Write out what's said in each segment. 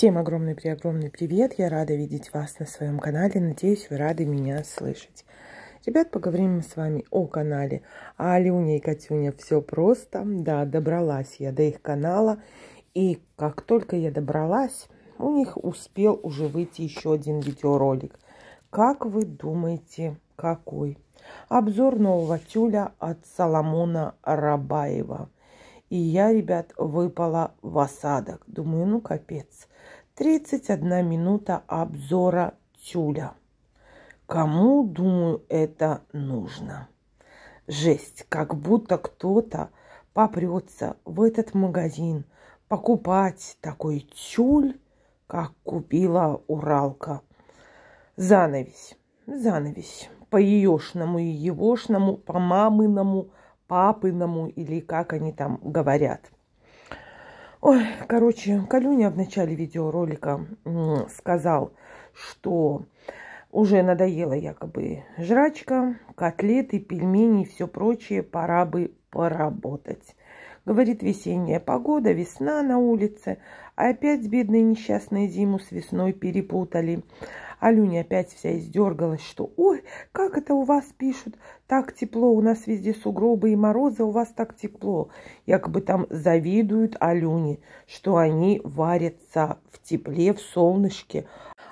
Всем огромный при огромный привет! Я рада видеть вас на своем канале. Надеюсь, вы рады меня слышать. Ребят, поговорим с вами о канале. А Алюня и Катюня все просто. Да, добралась я до их канала. И как только я добралась, у них успел уже выйти еще один видеоролик. Как вы думаете, какой? Обзор нового тюля от Соломона Рабаева – и я, ребят, выпала в осадок. Думаю, ну капец. 31 минута обзора тюля. Кому, думаю, это нужно? Жесть, как будто кто-то попрется в этот магазин покупать такой тюль, как купила Уралка. Занавесь, занавесь, по еешному и егошному, по мамыному – папыному или как они там говорят. Ой, короче, Калюня в начале видеоролика сказал, что уже надоела якобы жрачка, котлеты, пельмени и все прочее, пора бы поработать. Говорит, весенняя погода, весна на улице. А опять бедные несчастные зиму с весной перепутали. Алюня опять вся издергалась, что «Ой, как это у вас пишут? Так тепло, у нас везде сугробы и морозы, у вас так тепло». Якобы там завидуют Алюне, что они варятся в тепле, в солнышке.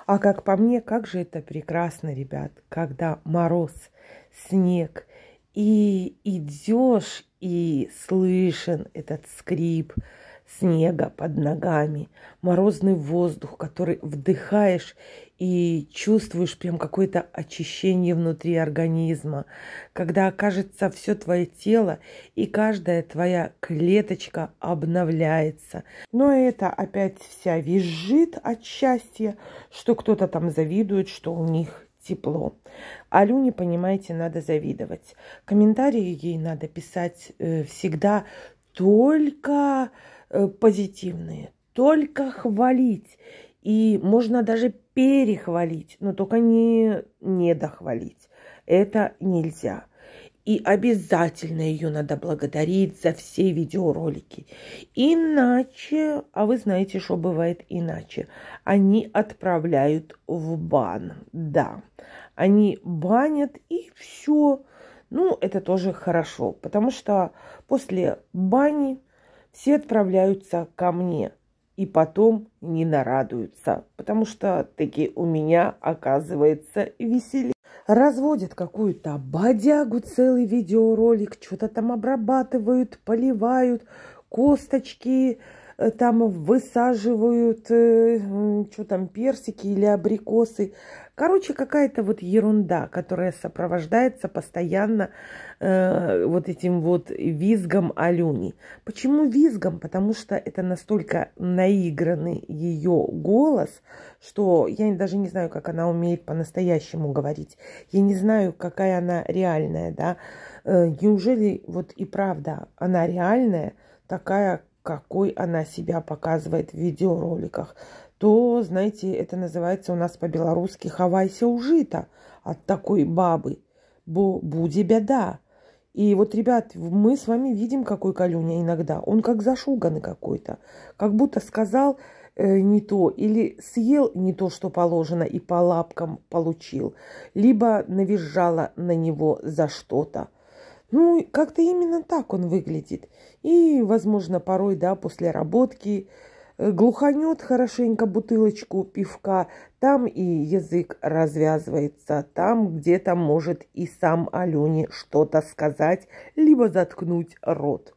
А как по мне, как же это прекрасно, ребят, когда мороз, снег, и идешь, и слышен этот скрип снега под ногами, морозный воздух, который вдыхаешь и чувствуешь прям какое-то очищение внутри организма, когда окажется все твое тело и каждая твоя клеточка обновляется. Но это опять вся визжит от счастья, что кто-то там завидует, что у них тепло. Алюне, понимаете, надо завидовать. Комментарии ей надо писать э, всегда только э, позитивные, только хвалить. И можно даже перехвалить, но только не недохвалить. Это нельзя. И обязательно ее надо благодарить за все видеоролики. Иначе, а вы знаете, что бывает иначе, они отправляют в бан. Да, они банят и все. Ну, это тоже хорошо, потому что после бани все отправляются ко мне и потом не нарадуются, потому что таки у меня оказывается веселее разводят какую-то бодягу, целый видеоролик, что-то там обрабатывают, поливают, косточки, там высаживают, э, что там, персики или абрикосы. Короче, какая-то вот ерунда, которая сопровождается постоянно э, вот этим вот визгом Алюни. Почему визгом? Потому что это настолько наигранный ее голос, что я даже не знаю, как она умеет по-настоящему говорить. Я не знаю, какая она реальная, да. Э, неужели вот и правда она реальная, такая, какой она себя показывает в видеороликах, то, знаете, это называется у нас по-белорусски «хавайся ужита» от такой бабы, бо буде беда. И вот, ребят, мы с вами видим, какой Калюня иногда. Он как зашуганный какой-то. Как будто сказал э, не то, или съел не то, что положено, и по лапкам получил. Либо навизжала на него за что-то. Ну, как-то именно так он выглядит. И, возможно, порой, да, после работки э, глуханет хорошенько бутылочку пивка, там и язык развязывается, там где-то может и сам Алене что-то сказать, либо заткнуть рот.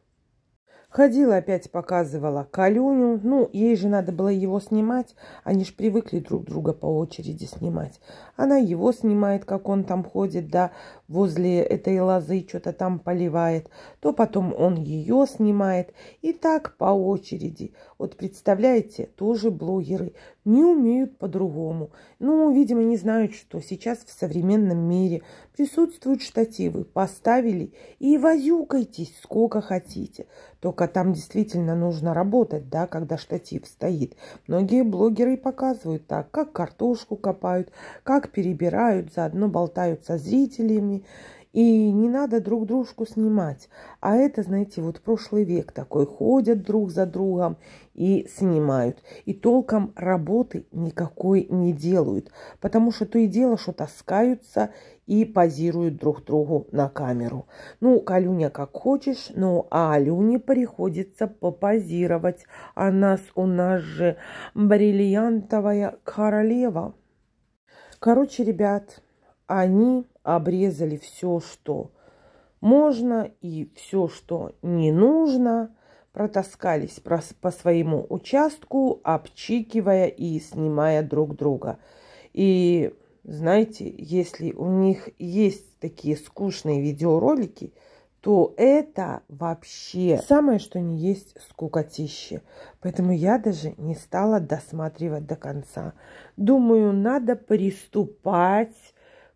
Ходила опять, показывала Калюню. Ну, ей же надо было его снимать. Они же привыкли друг друга по очереди снимать. Она его снимает, как он там ходит, да, возле этой лозы что-то там поливает. То потом он ее снимает. И так по очереди. Вот представляете, тоже блогеры. Не умеют по-другому. Ну, видимо, не знают, что сейчас в современном мире присутствуют штативы. Поставили и возюкайтесь сколько хотите только там действительно нужно работать, да, когда штатив стоит. Многие блогеры показывают так, как картошку копают, как перебирают, заодно болтают со зрителями и не надо друг дружку снимать. А это, знаете, вот прошлый век такой. Ходят друг за другом и снимают. И толком работы никакой не делают. Потому что то и дело, что таскаются и позируют друг другу на камеру. Ну, Калюня как хочешь, но а Алюне приходится попозировать. А нас у нас же бриллиантовая королева. Короче, ребят, они обрезали все, что можно и все, что не нужно, протаскались по своему участку, обчикивая и снимая друг друга. И знаете, если у них есть такие скучные видеоролики, то это вообще самое, что не есть скукотище. Поэтому я даже не стала досматривать до конца. Думаю, надо приступать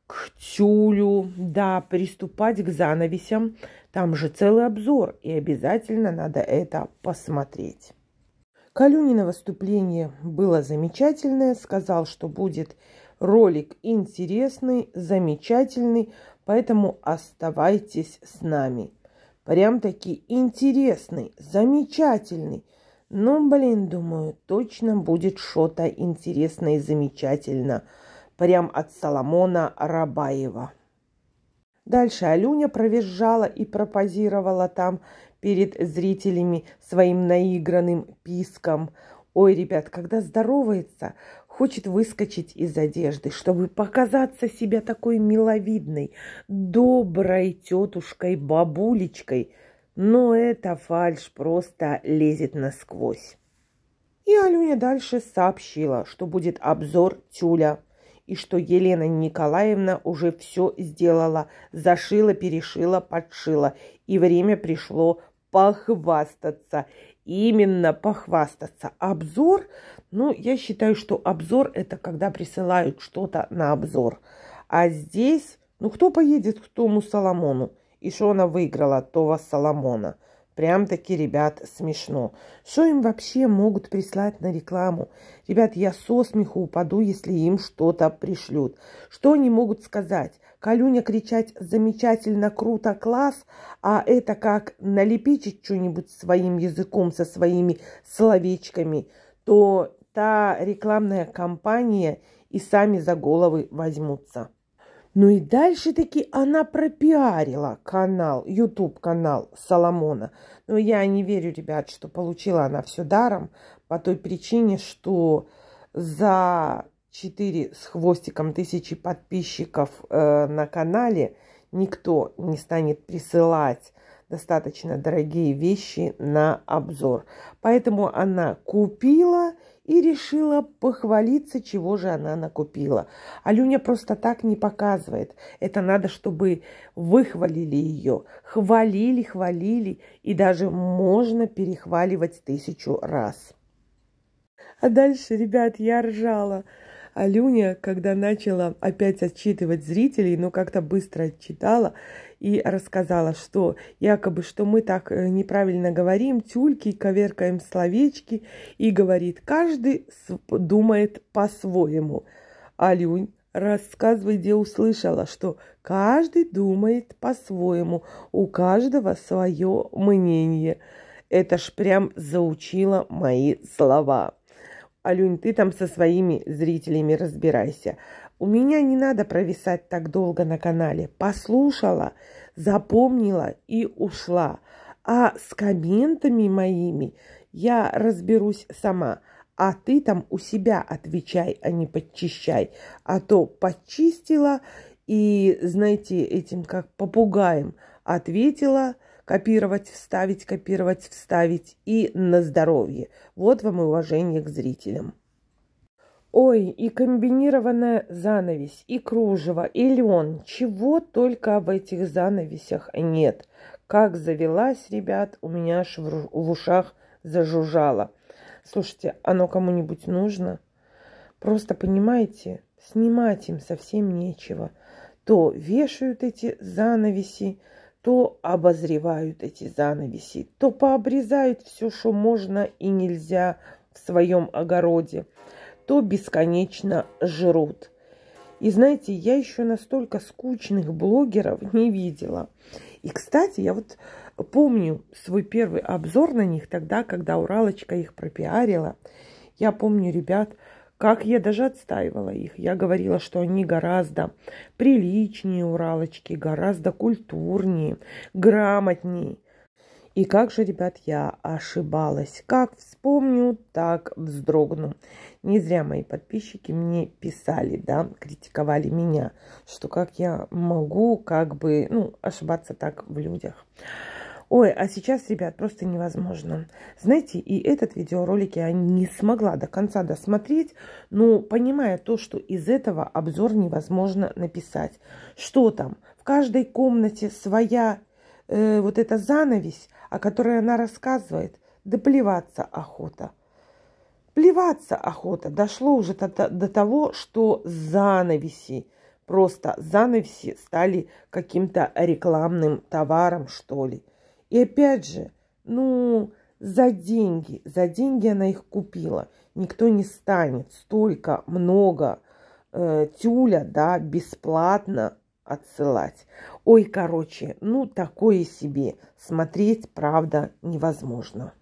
к тюлю, да, приступать к занавесям. Там же целый обзор, и обязательно надо это посмотреть. Калюнина выступление было замечательное, сказал, что будет ролик интересный, замечательный, поэтому оставайтесь с нами. Прям-таки интересный, замечательный. Ну, блин, думаю, точно будет что-то интересное и замечательно прям от Соломона Рабаева. Дальше Алюня провизжала и пропозировала там перед зрителями своим наигранным писком. Ой, ребят, когда здоровается, хочет выскочить из одежды, чтобы показаться себя такой миловидной, доброй тетушкой, бабулечкой. Но эта фальш просто лезет насквозь. И Алюня дальше сообщила, что будет обзор тюля и что Елена Николаевна уже все сделала, зашила, перешила, подшила, и время пришло похвастаться. Именно похвастаться. Обзор, ну, я считаю, что обзор – это когда присылают что-то на обзор. А здесь, ну, кто поедет к тому Соломону? И что она выиграла от того Соломона – Прям-таки, ребят, смешно. Что им вообще могут прислать на рекламу? Ребят, я со смеху упаду, если им что-то пришлют. Что они могут сказать? Калюня кричать «замечательно, круто, класс», а это как налепечить что-нибудь своим языком, со своими словечками, то та рекламная кампания и сами за головы возьмутся. Ну и дальше таки она пропиарила канал, YouTube канал Соломона. Но я не верю, ребят, что получила она все даром по той причине, что за 4 с хвостиком тысячи подписчиков э, на канале никто не станет присылать достаточно дорогие вещи на обзор. Поэтому она купила и решила похвалиться, чего же она накупила. Алюня просто так не показывает. Это надо, чтобы выхвалили ее. Хвалили, хвалили, и даже можно перехваливать тысячу раз. А дальше, ребят, я ржала. Алюня, когда начала опять отчитывать зрителей, но как-то быстро отчитала, и рассказала, что якобы, что мы так э, неправильно говорим, тюльки, коверкаем словечки, и говорит, каждый думает по-своему. Алюнь рассказывай, где услышала, что каждый думает по-своему, у каждого свое мнение. Это ж прям заучила мои слова. Алюнь, ты там со своими зрителями разбирайся. У меня не надо провисать так долго на канале. Послушала, запомнила и ушла. А с комментами моими я разберусь сама. А ты там у себя отвечай, а не подчищай. А то подчистила и, знаете, этим как попугаем ответила, копировать, вставить, копировать, вставить и на здоровье. Вот вам и уважение к зрителям. Ой, и комбинированная занавесь, и кружево, и лен. Чего только в этих занавесях нет. Как завелась, ребят, у меня аж в, ушах зажужжало. Слушайте, оно кому-нибудь нужно? Просто, понимаете, снимать им совсем нечего. То вешают эти занавеси, то обозревают эти занавеси, то пообрезают все, что можно и нельзя в своем огороде то бесконечно жрут. И знаете, я еще настолько скучных блогеров не видела. И, кстати, я вот помню свой первый обзор на них тогда, когда Уралочка их пропиарила. Я помню, ребят, как я даже отстаивала их. Я говорила, что они гораздо приличнее Уралочки, гораздо культурнее, грамотнее. И как же, ребят, я ошибалась. Как вспомню, так вздрогну. Не зря мои подписчики мне писали, да, критиковали меня, что как я могу как бы, ну, ошибаться так в людях. Ой, а сейчас, ребят, просто невозможно. Знаете, и этот видеоролик я не смогла до конца досмотреть, но понимая то, что из этого обзор невозможно написать. Что там? В каждой комнате своя э, вот эта занавесь, о которой она рассказывает, да плеваться охота. Плеваться охота дошло уже до, до того, что занавеси, просто занавеси стали каким-то рекламным товаром, что ли. И опять же, ну, за деньги, за деньги она их купила. Никто не станет столько много э, тюля, да, бесплатно отсылать. Ой, короче, ну такое себе. Смотреть, правда, невозможно.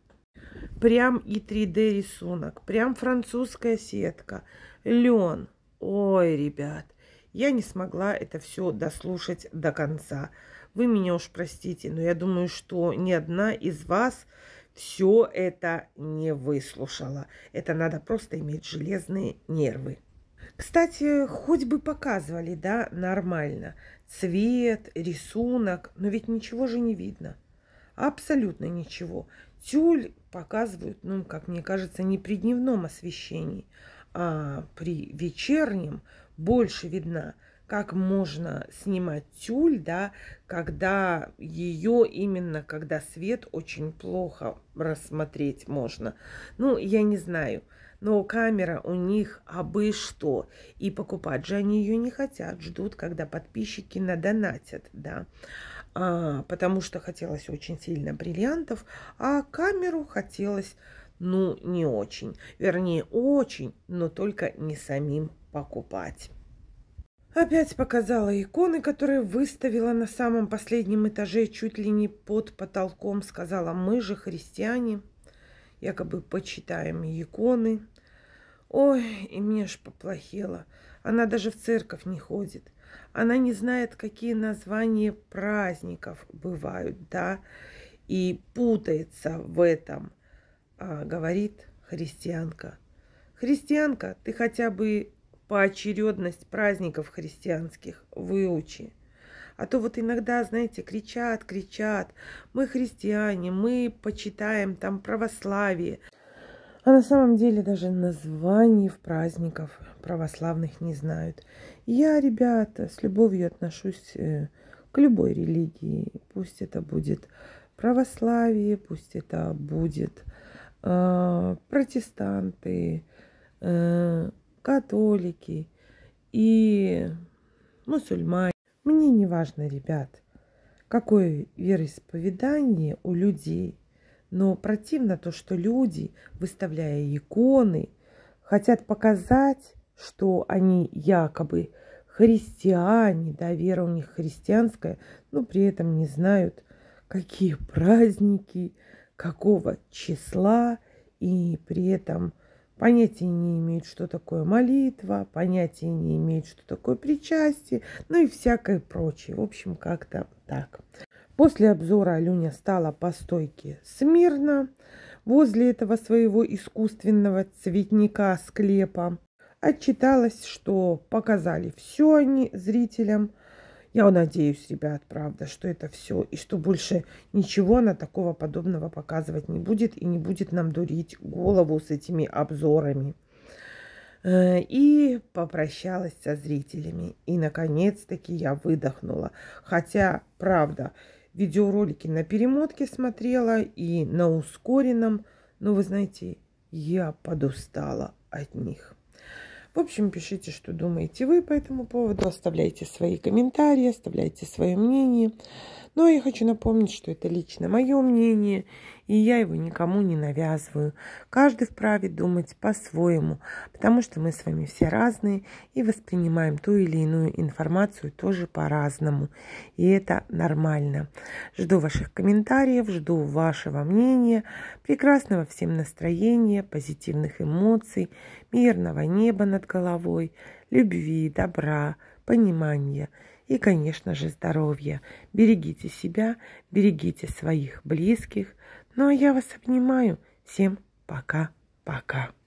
Прям и 3D рисунок, прям французская сетка, лен. Ой, ребят, я не смогла это все дослушать до конца. Вы меня уж простите, но я думаю, что ни одна из вас все это не выслушала. Это надо просто иметь железные нервы. Кстати, хоть бы показывали, да, нормально. Цвет, рисунок, но ведь ничего же не видно. Абсолютно ничего. Тюль показывают, ну, как мне кажется, не при дневном освещении, а при вечернем больше видна, как можно снимать тюль, да, когда ее именно, когда свет очень плохо рассмотреть можно. Ну, я не знаю. Но камера у них абы что. И покупать же они ее не хотят. Ждут, когда подписчики надонатят, да. А, потому что хотелось очень сильно бриллиантов, а камеру хотелось, ну, не очень. Вернее, очень, но только не самим покупать. Опять показала иконы, которые выставила на самом последнем этаже, чуть ли не под потолком. Сказала, мы же христиане якобы почитаем иконы. Ой, и мне ж поплохело. Она даже в церковь не ходит. Она не знает, какие названия праздников бывают, да, и путается в этом, а, говорит христианка. Христианка, ты хотя бы поочередность праздников христианских выучи. А то вот иногда, знаете, кричат, кричат, мы христиане, мы почитаем там православие. А на самом деле даже названий в праздников православных не знают. Я, ребята, с любовью отношусь э, к любой религии. Пусть это будет православие, пусть это будет э, протестанты, э, католики и мусульмане. Мне не важно, ребят, какое вероисповедание у людей, но противно то, что люди, выставляя иконы, хотят показать, что они якобы христиане, да, вера у них христианская, но при этом не знают, какие праздники, какого числа, и при этом – понятия не имеют, что такое молитва, понятия не имеют, что такое причастие, ну и всякое прочее. В общем, как-то так. После обзора Алюня стала по стойке смирно возле этого своего искусственного цветника склепа. Отчиталась, что показали все они зрителям – я надеюсь, ребят, правда, что это все, и что больше ничего она такого подобного показывать не будет, и не будет нам дурить голову с этими обзорами. Э, и попрощалась со зрителями. И, наконец-таки, я выдохнула. Хотя, правда, видеоролики на перемотке смотрела и на ускоренном, но, вы знаете, я подустала от них. В общем, пишите, что думаете вы по этому поводу, оставляйте свои комментарии, оставляйте свое мнение. Но я хочу напомнить, что это лично мое мнение, и я его никому не навязываю. Каждый вправе думать по-своему, потому что мы с вами все разные и воспринимаем ту или иную информацию тоже по-разному. И это нормально. Жду ваших комментариев, жду вашего мнения. Прекрасного всем настроения, позитивных эмоций, мирного неба над головой, любви, добра, понимания и, конечно же, здоровья. Берегите себя, берегите своих близких. Ну а я вас обнимаю. Всем пока-пока.